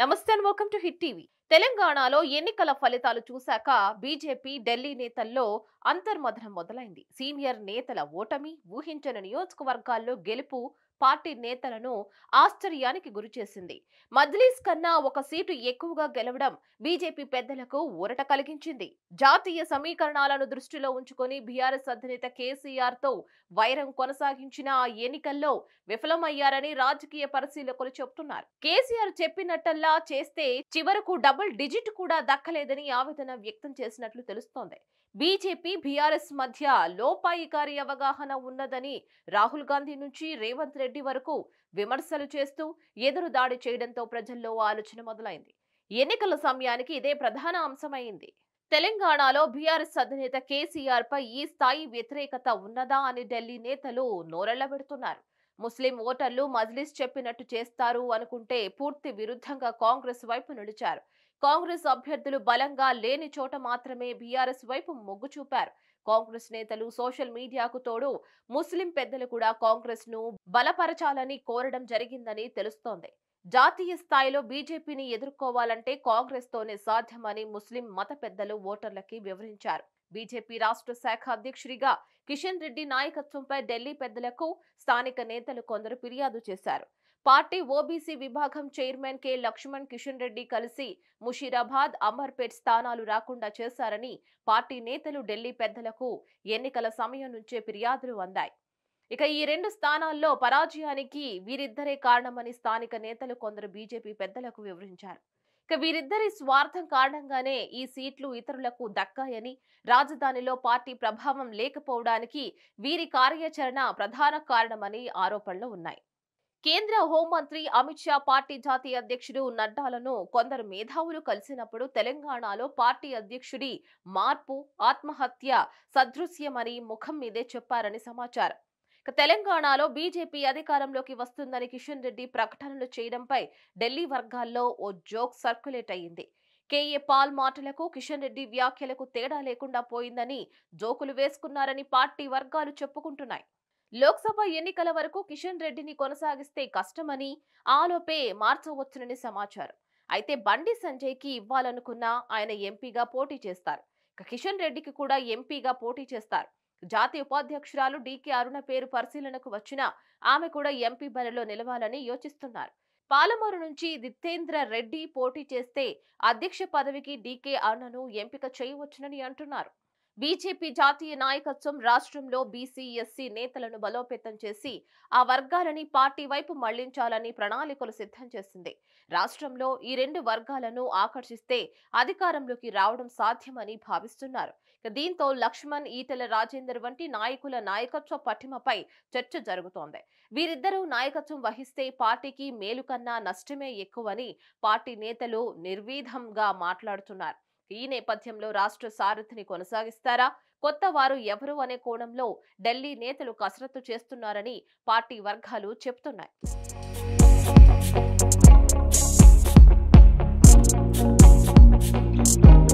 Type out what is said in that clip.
నమస్తే welcome to hit TV తెలంగాణలో ఎన్నికల ఫలితాలు చూశాక బీజేపీ ఢిల్లీ నేతల్లో అంతర్మథనం మొదలైంది సీనియర్ నేతల ఓటమి ఊహించని నియోజకవర్గాల్లో గెలుపు పార్టీ నేతలను ఆశ్చర్యానికి గురిచేసింది మజ్లీస్ కన్నా ఒక సీటు ఎక్కువగా గెలవడం బీజేపీ పెద్దలకు ఊరట కలిగించింది జాతీయ సమీకరణాలను దృష్టిలో ఉంచుకొని బీఆర్ఎస్ అధినేత కేసీఆర్ తో వైరం కొనసాగించిన ఆ ఎన్నికల్లో విఫలమయ్యారని రాజకీయ పరిశీలకులు చెబుతున్నారు కేసీఆర్ చెప్పినట్టల్లా చేస్తే చివరకు డబుల్ డిజిట్ కూడా దక్కలేదని ఆవేదన వ్యక్తం చేసినట్లు తెలుస్తోంది బీజేపీ బీఆర్ఎస్ మధ్య లోపాయికారి అవగాహన ఉన్నదని రాహుల్ గాంధీ నుంచి రేవంత్ రెడ్డి వరకు విమర్శలు చేస్తూ ఎదురు దాడి చేయడంతో ప్రజల్లో ఆలోచన మొదలైంది ఎన్నికల సమయానికి ఇదే ప్రధాన అంశమైంది తెలంగాణలో బీఆర్ఎస్ అధినేత కేసీఆర్ పై ఈ స్థాయి వ్యతిరేకత ఉన్నదా అని ఢిల్లీ నేతలు నోరెళ్లబెడుతున్నారు ముస్లిం ఓటర్లు మజ్లిస్ చెప్పినట్టు చేస్తారు అనుకుంటే పూర్తి విరుద్ధంగా కాంగ్రెస్ వైపు నిలిచారు కాంగ్రెస్ అభ్యర్థులు బలంగా లేని చోట మాత్రమే బీఆర్ఎస్ వైపు మొగ్గు చూపారు కాంగ్రెస్ నేతలు సోషల్ మీడియాకు తోడు ముస్లిం పెద్దలు కూడా కాంగ్రెస్ ను బలపరచాలని కోరడం జరిగిందని తెలుస్తోంది జాతీయ స్థాయిలో బీజేపీని ఎదుర్కోవాలంటే కాంగ్రెస్ తోనే సాధ్యమని ముస్లిం మత పెద్దలు ఓటర్లకి వివరించారు బీజేపీ రాష్ట్ర శాఖ అధ్యక్షుడిగా కిషన్ రెడ్డి నాయకత్వంపై ఢిల్లీ పెద్దలకు స్థానిక నేతలు కొందరు ఫిర్యాదు చేశారు పార్టీ ఓబీసీ విభాగం చైర్మన్ కె లక్ష్మణ్ కిషన్ రెడ్డి కలిసి ముషీరాబాద్ అమర్పేట్ స్థానాలు రాకుండా చేశారని పార్టీ నేతలు ఢిల్లీ పెద్దలకు ఎన్నికల సమయం నుంచే ఫిర్యాదులు అందాయి ఇక ఈ రెండు స్థానాల్లో పరాజయానికి వీరిద్దరే కారణమని స్థానిక నేతలు కొందరు బీజేపీ పెద్దలకు వివరించారు ఇక వీరిద్దరి స్వార్థం కారణంగానే ఈ సీట్లు ఇతరులకు దక్కాయని రాజధానిలో పార్టీ ప్రభావం లేకపోవడానికి వీరి కార్యాచరణ ప్రధాన కారణమని ఆరోపణలు ఉన్నాయి కేంద్ర హోంమంత్రి అమిత్ షా పార్టీ జాతీయ అధ్యక్షుడు నడ్డాలను కొందరు మేధావులు కలిసినప్పుడు తెలంగాణలో పార్టీ అధ్యక్షుడి మార్పు ఆత్మహత్య సదృశ్యమని ముఖం మీదే చెప్పారని సమాచారం తెలంగాణలో బీజేపీ అధికారంలోకి వస్తుందని కిషన్ రెడ్డి ప్రకటనలు చేయడంపై ఢిల్లీ వర్గాల్లో ఓ జోక్ సర్క్యులేట్ అయింది కేఏ పాల్ మాటలకు కిషన్ రెడ్డి వ్యాఖ్యలకు తేడా లేకుండా పోయిందని జోకులు వేసుకున్నారని పార్టీ వర్గాలు చెప్పుకుంటున్నాయి లోక్సభ ఎన్నికల వరకు కిషన్ రెడ్డిని కొనసాగిస్తే కష్టమని ఆలోపే మార్చవచ్చునని సమాచారం అయితే బండి సంజయ్కి ఇవ్వాలనుకున్న ఆయన ఎంపీగా పోటీ చేస్తారు కిషన్ రెడ్డికి కూడా ఎంపీగా పోటీ చేస్తారు జాతీయ ఉపాధ్యక్షురాలు డీకే అరుణ పేరు పరిశీలనకు వచ్చినా ఆమె కూడా ఎంపీ బరిలో నిలవాలని యోచిస్తున్నారు పాలమూరు నుంచి దిత్తేంద్ర రెడ్డి పోటీ చేస్తే అధ్యక్ష పదవికి డీకే అరుణను ఎంపిక చేయవచ్చునని అంటున్నారు బీజేపీ జాతీయ నాయకత్వం రాష్ట్రంలో బీసీ ఎస్సీ నేతలను బలోపేతం చేసి ఆ వర్గాలని పార్టీ వైపు మళ్లించాలని ప్రణాళికలు సిద్ధం చేసింది రాష్ట్రంలో ఈ రెండు వర్గాలను ఆకర్షిస్తే అధికారంలోకి రావడం సాధ్యమని భావిస్తున్నారు దీంతో లక్ష్మణ్ ఈటల రాజేందర్ వంటి నాయకుల నాయకత్వ పటిమపై చర్చ జరుగుతోంది వీరిద్దరూ నాయకత్వం వహిస్తే పార్టీకి మేలు కన్నా నష్టమే ఎక్కువని పార్టీ నేతలు నిర్వీధంగా మాట్లాడుతున్నారు ఈ నేపథ్యంలో రాష్ట్ర సారథిని కొనసాగిస్తారా కొత్త వారు ఎవరు అనే కోణంలో ఢిల్లీ నేతలు కసరత్తు చేస్తున్నారని పార్టీ వర్గాలు చెబుతున్నాయి thank you